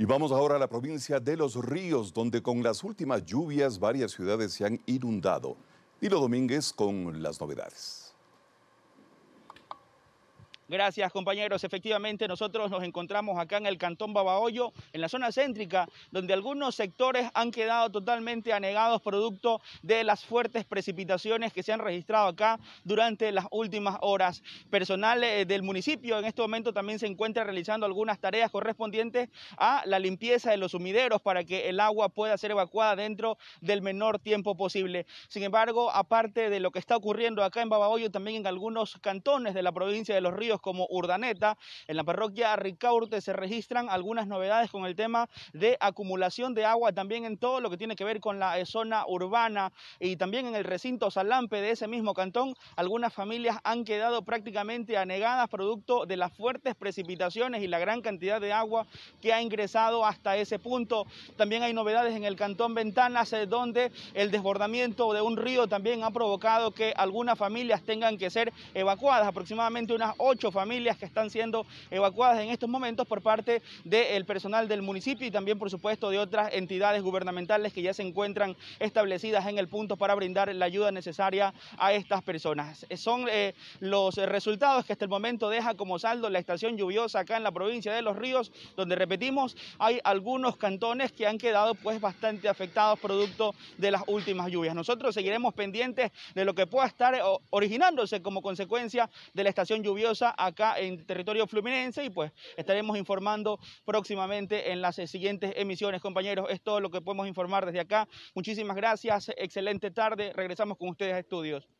Y vamos ahora a la provincia de Los Ríos, donde con las últimas lluvias varias ciudades se han inundado. Dilo Domínguez con las novedades. Gracias, compañeros. Efectivamente, nosotros nos encontramos acá en el Cantón Babahoyo, en la zona céntrica, donde algunos sectores han quedado totalmente anegados producto de las fuertes precipitaciones que se han registrado acá durante las últimas horas. Personal eh, del municipio en este momento también se encuentra realizando algunas tareas correspondientes a la limpieza de los sumideros para que el agua pueda ser evacuada dentro del menor tiempo posible. Sin embargo, aparte de lo que está ocurriendo acá en Babahoyo, también en algunos cantones de la provincia de Los Ríos, como Urdaneta. En la parroquia Ricaurte se registran algunas novedades con el tema de acumulación de agua, también en todo lo que tiene que ver con la eh, zona urbana y también en el recinto Salampe de ese mismo cantón. Algunas familias han quedado prácticamente anegadas producto de las fuertes precipitaciones y la gran cantidad de agua que ha ingresado hasta ese punto. También hay novedades en el cantón Ventanas, eh, donde el desbordamiento de un río también ha provocado que algunas familias tengan que ser evacuadas. Aproximadamente unas ocho familias que están siendo evacuadas en estos momentos por parte del personal del municipio y también, por supuesto, de otras entidades gubernamentales que ya se encuentran establecidas en el punto para brindar la ayuda necesaria a estas personas. Son eh, los resultados que hasta el momento deja como saldo la estación lluviosa acá en la provincia de Los Ríos, donde repetimos, hay algunos cantones que han quedado pues bastante afectados producto de las últimas lluvias. Nosotros seguiremos pendientes de lo que pueda estar originándose como consecuencia de la estación lluviosa acá en territorio fluminense y pues estaremos informando próximamente en las eh, siguientes emisiones, compañeros. Es todo lo que podemos informar desde acá. Muchísimas gracias, excelente tarde. Regresamos con ustedes a estudios.